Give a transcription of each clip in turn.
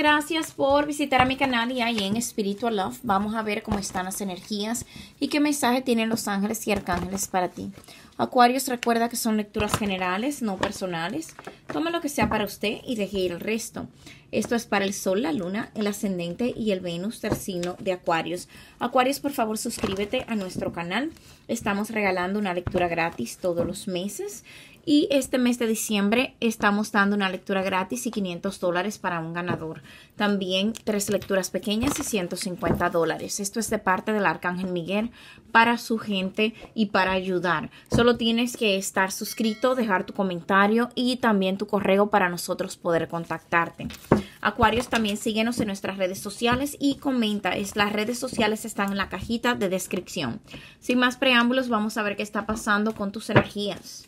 gracias por visitar a mi canal y ahí en Spiritual Love vamos a ver cómo están las energías y qué mensaje tienen los ángeles y arcángeles para ti. Acuarios, recuerda que son lecturas generales, no personales. Toma lo que sea para usted y deje ir el resto. Esto es para el Sol, la Luna, el Ascendente y el Venus tercino de Acuarios. Acuarios, por favor, suscríbete a nuestro canal. Estamos regalando una lectura gratis todos los meses. Y este mes de diciembre estamos dando una lectura gratis y 500 dólares para un ganador. También tres lecturas pequeñas y 150 dólares. Esto es de parte del Arcángel Miguel para su gente y para ayudar. Solo tienes que estar suscrito, dejar tu comentario y también tu correo para nosotros poder contactarte. Acuarios, también síguenos en nuestras redes sociales y comenta. las redes sociales están en la cajita de descripción. Sin más preámbulos, vamos a ver qué está pasando con tus energías.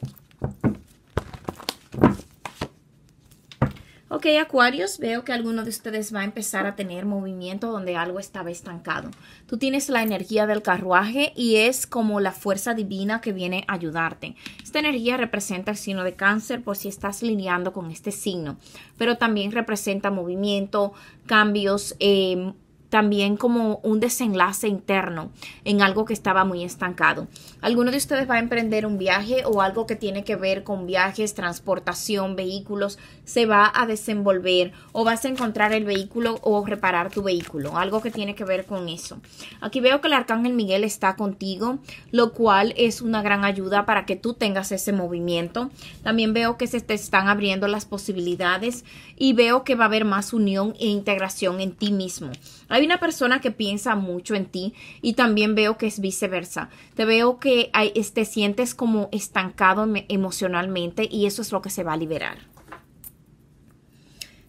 Ok, Acuarios, veo que alguno de ustedes va a empezar a tener movimiento donde algo estaba estancado. Tú tienes la energía del carruaje y es como la fuerza divina que viene a ayudarte. Esta energía representa el signo de cáncer por si estás lineando con este signo, pero también representa movimiento, cambios, eh, también como un desenlace interno en algo que estaba muy estancado. Alguno de ustedes va a emprender un viaje o algo que tiene que ver con viajes, transportación, vehículos, se va a desenvolver o vas a encontrar el vehículo o reparar tu vehículo, algo que tiene que ver con eso. Aquí veo que el arcángel Miguel está contigo, lo cual es una gran ayuda para que tú tengas ese movimiento. También veo que se te están abriendo las posibilidades y veo que va a haber más unión e integración en ti mismo una persona que piensa mucho en ti y también veo que es viceversa. Te veo que hay, te sientes como estancado emocionalmente y eso es lo que se va a liberar.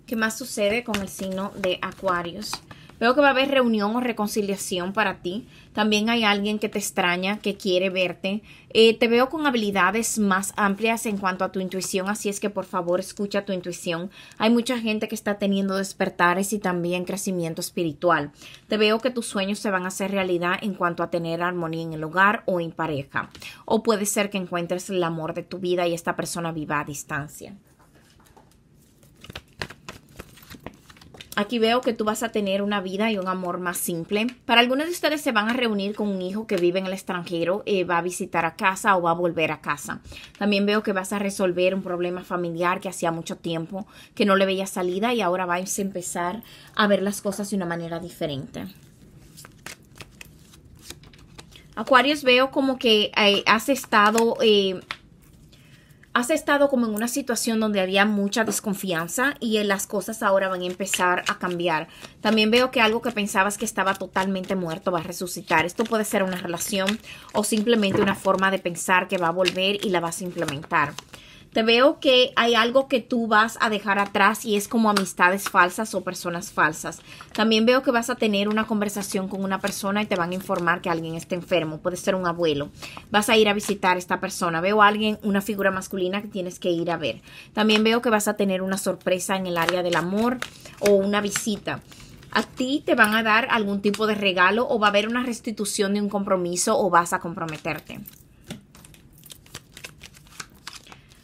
¿Qué más sucede con el signo de Acuarios? Veo que va a haber reunión o reconciliación para ti. También hay alguien que te extraña, que quiere verte. Eh, te veo con habilidades más amplias en cuanto a tu intuición, así es que por favor escucha tu intuición. Hay mucha gente que está teniendo despertares y también crecimiento espiritual. Te veo que tus sueños se van a hacer realidad en cuanto a tener armonía en el hogar o en pareja. O puede ser que encuentres el amor de tu vida y esta persona viva a distancia. Aquí veo que tú vas a tener una vida y un amor más simple. Para algunos de ustedes se van a reunir con un hijo que vive en el extranjero, eh, va a visitar a casa o va a volver a casa. También veo que vas a resolver un problema familiar que hacía mucho tiempo que no le veía salida y ahora vais a empezar a ver las cosas de una manera diferente. Acuarios veo como que eh, has estado... Eh, has estado como en una situación donde había mucha desconfianza y las cosas ahora van a empezar a cambiar. También veo que algo que pensabas que estaba totalmente muerto va a resucitar. Esto puede ser una relación o simplemente una forma de pensar que va a volver y la vas a implementar. Te veo que hay algo que tú vas a dejar atrás y es como amistades falsas o personas falsas. También veo que vas a tener una conversación con una persona y te van a informar que alguien está enfermo. Puede ser un abuelo. Vas a ir a visitar a esta persona. Veo a alguien, una figura masculina que tienes que ir a ver. También veo que vas a tener una sorpresa en el área del amor o una visita a ti te van a dar algún tipo de regalo o va a haber una restitución de un compromiso o vas a comprometerte.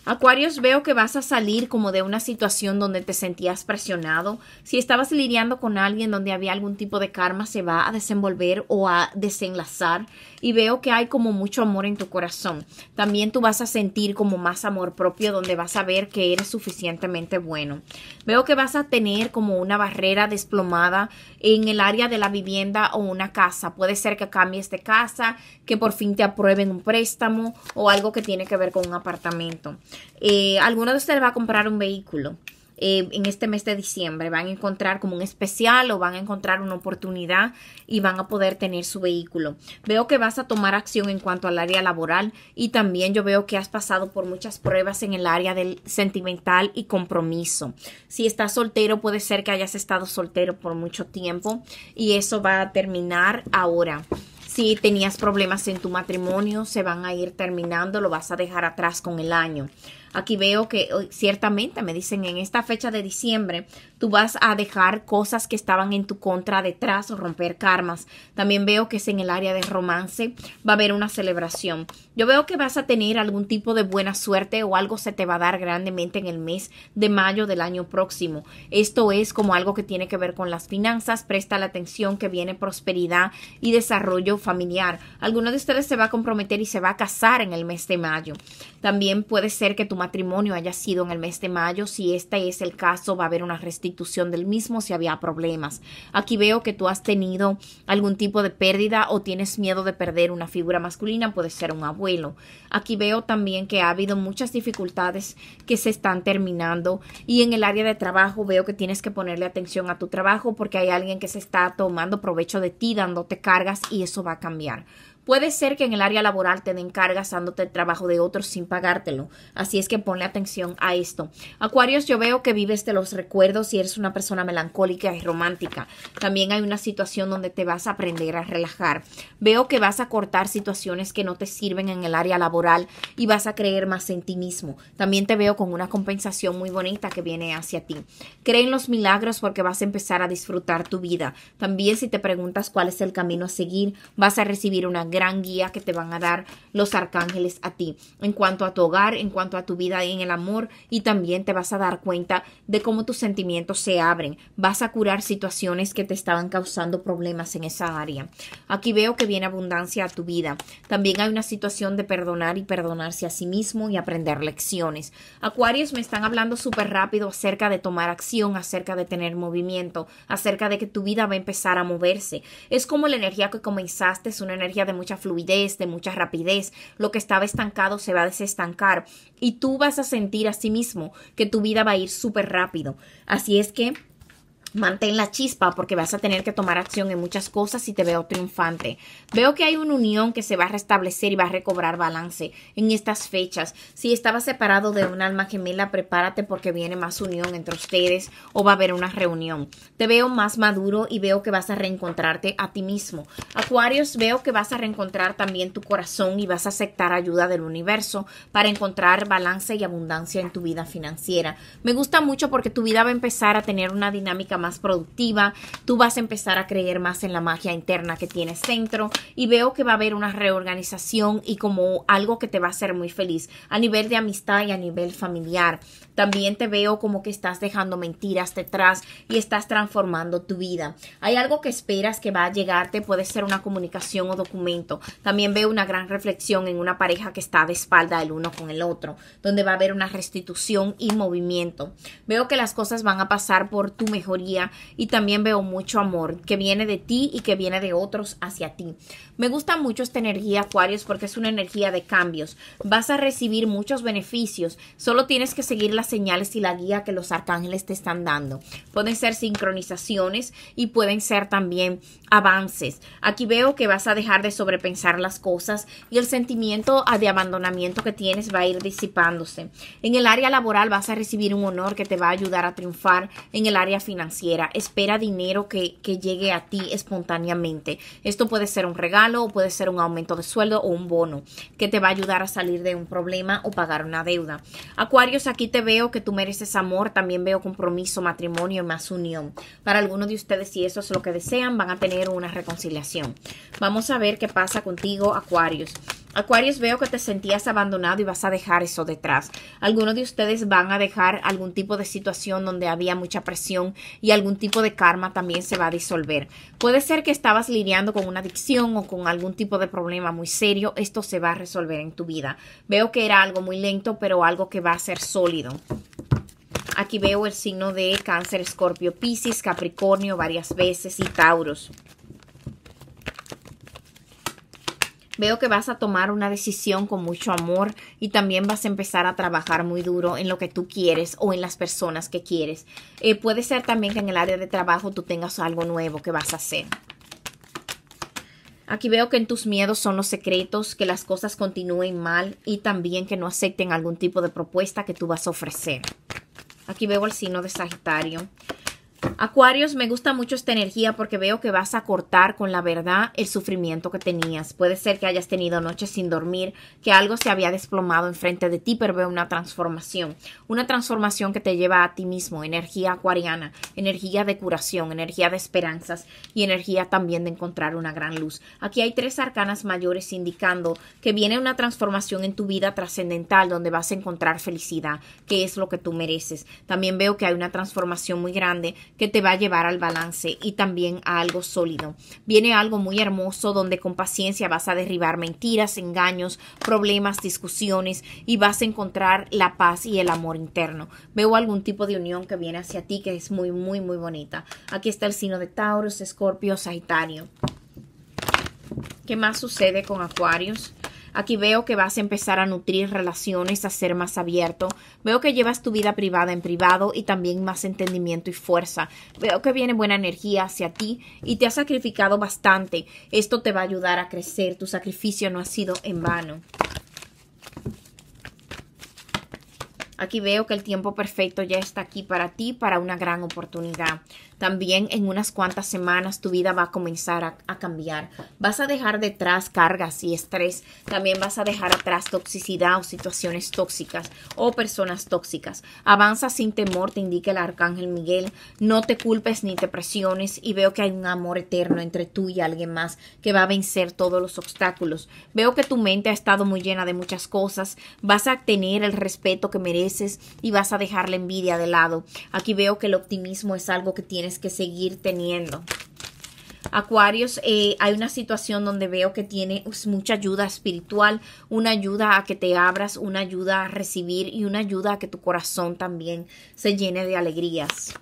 Acuarios, veo que vas a salir como de una situación donde te sentías presionado. Si estabas lidiando con alguien donde había algún tipo de karma, se va a desenvolver o a desenlazar. Y veo que hay como mucho amor en tu corazón. También tú vas a sentir como más amor propio, donde vas a ver que eres suficientemente bueno. Veo que vas a tener como una barrera desplomada en el área de la vivienda o una casa. Puede ser que cambies de casa, que por fin te aprueben un préstamo o algo que tiene que ver con un apartamento. Eh, alguno de ustedes va a comprar un vehículo. Eh, en este mes de diciembre. Van a encontrar como un especial o van a encontrar una oportunidad y van a poder tener su vehículo. Veo que vas a tomar acción en cuanto al área laboral y también yo veo que has pasado por muchas pruebas en el área del sentimental y compromiso. Si estás soltero, puede ser que hayas estado soltero por mucho tiempo y eso va a terminar ahora. Si tenías problemas en tu matrimonio, se van a ir terminando, lo vas a dejar atrás con el año. Aquí veo que oh, ciertamente me dicen en esta fecha de diciembre tú vas a dejar cosas que estaban en tu contra detrás o romper karmas. También veo que es en el área de romance va a haber una celebración. Yo veo que vas a tener algún tipo de buena suerte o algo se te va a dar grandemente en el mes de mayo del año próximo. Esto es como algo que tiene que ver con las finanzas. Presta la atención que viene prosperidad y desarrollo familiar. Alguno de ustedes se va a comprometer y se va a casar en el mes de mayo. También puede ser que tu matrimonio haya sido en el mes de mayo. Si este es el caso, va a haber una restitución del mismo si había problemas. Aquí veo que tú has tenido algún tipo de pérdida o tienes miedo de perder una figura masculina, puede ser un abuelo. Aquí veo también que ha habido muchas dificultades que se están terminando y en el área de trabajo veo que tienes que ponerle atención a tu trabajo porque hay alguien que se está tomando provecho de ti, dándote cargas y eso va a cambiar. Puede ser que en el área laboral te den cargas dándote el trabajo de otros sin pagártelo. Así es que ponle atención a esto. Acuarios, yo veo que vives de los recuerdos y eres una persona melancólica y romántica. También hay una situación donde te vas a aprender a relajar. Veo que vas a cortar situaciones que no te sirven en el área laboral y vas a creer más en ti mismo. También te veo con una compensación muy bonita que viene hacia ti. Cree en los milagros porque vas a empezar a disfrutar tu vida. También si te preguntas cuál es el camino a seguir, vas a recibir una gran gran guía que te van a dar los arcángeles a ti en cuanto a tu hogar, en cuanto a tu vida y en el amor y también te vas a dar cuenta de cómo tus sentimientos se abren. Vas a curar situaciones que te estaban causando problemas en esa área. Aquí veo que viene abundancia a tu vida. También hay una situación de perdonar y perdonarse a sí mismo y aprender lecciones. Acuarios me están hablando súper rápido acerca de tomar acción, acerca de tener movimiento, acerca de que tu vida va a empezar a moverse. Es como la energía que comenzaste, es una energía de mucha fluidez, de mucha rapidez. Lo que estaba estancado se va a desestancar y tú vas a sentir a sí mismo que tu vida va a ir súper rápido. Así es que mantén la chispa porque vas a tener que tomar acción en muchas cosas y te veo triunfante. Veo que hay una unión que se va a restablecer y va a recobrar balance en estas fechas. Si estabas separado de un alma gemela, prepárate porque viene más unión entre ustedes o va a haber una reunión. Te veo más maduro y veo que vas a reencontrarte a ti mismo. Acuarios, veo que vas a reencontrar también tu corazón y vas a aceptar ayuda del universo para encontrar balance y abundancia en tu vida financiera. Me gusta mucho porque tu vida va a empezar a tener una dinámica más productiva, tú vas a empezar a creer más en la magia interna que tienes dentro y veo que va a haber una reorganización y como algo que te va a hacer muy feliz a nivel de amistad y a nivel familiar. También te veo como que estás dejando mentiras detrás y estás transformando tu vida. Hay algo que esperas que va a llegarte, puede ser una comunicación o documento. También veo una gran reflexión en una pareja que está de espalda el uno con el otro, donde va a haber una restitución y movimiento. Veo que las cosas van a pasar por tu mejoría y también veo mucho amor que viene de ti y que viene de otros hacia ti. Me gusta mucho esta energía, Acuarios, porque es una energía de cambios. Vas a recibir muchos beneficios, solo tienes que seguir las señales y la guía que los arcángeles te están dando. Pueden ser sincronizaciones y pueden ser también avances. Aquí veo que vas a dejar de sobrepensar las cosas y el sentimiento ah, de abandonamiento que tienes va a ir disipándose. En el área laboral vas a recibir un honor que te va a ayudar a triunfar en el área financiera. Espera dinero que, que llegue a ti espontáneamente. Esto puede ser un regalo o puede ser un aumento de sueldo o un bono que te va a ayudar a salir de un problema o pagar una deuda. Acuarios, aquí te veo que tú mereces amor, también veo compromiso, matrimonio y más unión. Para algunos de ustedes, si eso es lo que desean, van a tener una reconciliación. Vamos a ver qué pasa contigo, Acuarios. Acuarios, veo que te sentías abandonado y vas a dejar eso detrás. Algunos de ustedes van a dejar algún tipo de situación donde había mucha presión y algún tipo de karma también se va a disolver. Puede ser que estabas lidiando con una adicción o con algún tipo de problema muy serio. Esto se va a resolver en tu vida. Veo que era algo muy lento, pero algo que va a ser sólido. Aquí veo el signo de cáncer, escorpio, piscis, capricornio varias veces y tauros. Veo que vas a tomar una decisión con mucho amor y también vas a empezar a trabajar muy duro en lo que tú quieres o en las personas que quieres. Eh, puede ser también que en el área de trabajo tú tengas algo nuevo que vas a hacer. Aquí veo que en tus miedos son los secretos, que las cosas continúen mal y también que no acepten algún tipo de propuesta que tú vas a ofrecer. Aquí veo el signo de Sagitario. Acuarios, me gusta mucho esta energía porque veo que vas a cortar con la verdad el sufrimiento que tenías. Puede ser que hayas tenido noches sin dormir, que algo se había desplomado enfrente de ti, pero veo una transformación. Una transformación que te lleva a ti mismo. Energía acuariana, energía de curación, energía de esperanzas y energía también de encontrar una gran luz. Aquí hay tres arcanas mayores indicando que viene una transformación en tu vida trascendental donde vas a encontrar felicidad, que es lo que tú mereces. También veo que hay una transformación muy grande que te va a llevar al balance y también a algo sólido. Viene algo muy hermoso donde con paciencia vas a derribar mentiras, engaños, problemas, discusiones y vas a encontrar la paz y el amor interno. Veo algún tipo de unión que viene hacia ti que es muy, muy, muy bonita. Aquí está el signo de Taurus, Escorpio, Sagitario. ¿Qué más sucede con Acuarios? Aquí veo que vas a empezar a nutrir relaciones, a ser más abierto. Veo que llevas tu vida privada en privado y también más entendimiento y fuerza. Veo que viene buena energía hacia ti y te has sacrificado bastante. Esto te va a ayudar a crecer. Tu sacrificio no ha sido en vano. Aquí veo que el tiempo perfecto ya está aquí para ti, para una gran oportunidad. También en unas cuantas semanas tu vida va a comenzar a, cambiar. Vas a dejar detrás cargas y estrés. También vas a dejar atrás toxicidad o situaciones tóxicas o personas tóxicas. Avanza sin temor, te indica el arcángel Miguel. No te culpes ni te presiones y veo que hay un amor eterno entre tú y alguien más que va a vencer todos los obstáculos. Veo que tu mente ha estado muy llena de muchas cosas. Vas a tener el respeto que mereces y vas a dejar la envidia de lado. Aquí veo que el optimismo es algo que tienes que seguir teniendo. Acuarios, eh, hay una situación donde veo que tiene pues, mucha ayuda espiritual, una ayuda a que te abras, una ayuda a recibir y una ayuda a que tu corazón también se llene de alegrías.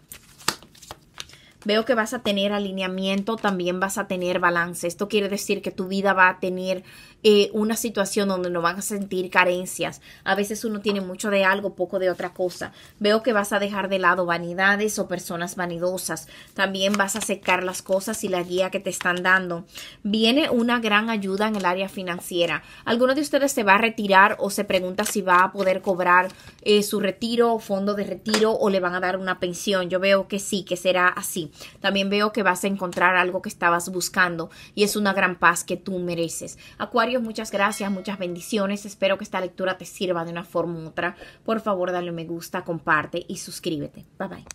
Veo que vas a tener alineamiento, también vas a tener balance. Esto quiere decir que tu vida va a tener eh, una situación donde no van a sentir carencias. A veces uno tiene mucho de algo, poco de otra cosa. Veo que vas a dejar de lado vanidades o personas vanidosas. También vas a secar las cosas y la guía que te están dando. Viene una gran ayuda en el área financiera. Alguno de ustedes se va a retirar o se pregunta si va a poder cobrar eh, su retiro, fondo de retiro o le van a dar una pensión. Yo veo que sí, que será así. También veo que vas a encontrar algo que estabas buscando y es una gran paz que tú mereces. Acuario, muchas gracias, muchas bendiciones. Espero que esta lectura te sirva de una forma u otra. Por favor, dale un me gusta, comparte y suscríbete. Bye bye.